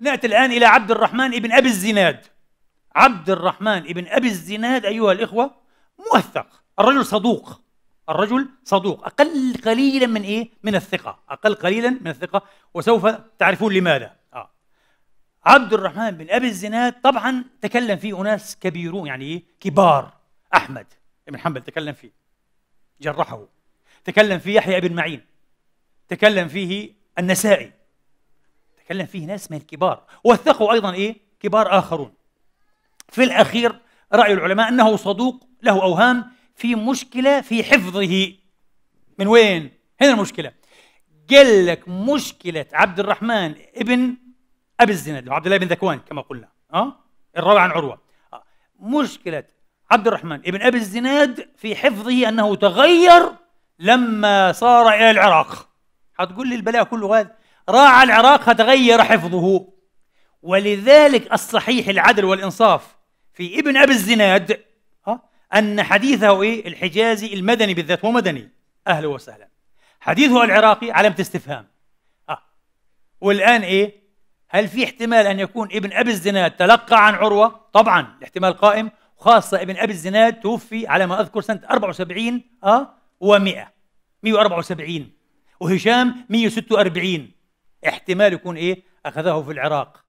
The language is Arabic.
نأتي الآن إلى عبد الرحمن ابن أبي الزناد عبد الرحمن ابن أبي الزناد أيها الإخوة موثق الرجل صدوق الرجل صدوق أقل قليلا من إيه؟ من الثقة أقل قليلا من الثقة وسوف تعرفون لماذا آه. عبد الرحمن بن أبي الزناد طبعا تكلم فيه أناس كبيرون يعني إيه؟ كبار أحمد بن حنبل تكلم فيه جرحه تكلم فيه يحيى بن معين تكلم فيه النسائي تكلم فيه ناس من الكبار وثقوا أيضا إيه كبار آخرون في الأخير رأي العلماء أنه صدوق له أوهام في مشكلة في حفظه من وين؟ هنا المشكلة قال لك مشكلة عبد الرحمن ابن أبي الزناد عبد الله بن ذكوان كما قلنا أه؟ الروى عن عروة أه؟ مشكلة عبد الرحمن ابن أبي الزناد في حفظه أنه تغير لما صار إلى العراق هتقول لي البلاء كله هذا راعى العراق فتغير حفظه ولذلك الصحيح العدل والإنصاف في ابن أبي الزناد أن حديثه إيه؟ الحجازي المدني بالذات هو مدني أهلا وسهلا حديثه العراقي علامة استفهام آه. والآن إيه هل في احتمال أن يكون ابن أبي الزناد تلقى عن عروة طبعا الاحتمال قائم خاصة ابن أبي الزناد توفي على ما أذكر سنة 74 آه و100 174 وهشام 146 احتمال يكون ايه اخذه في العراق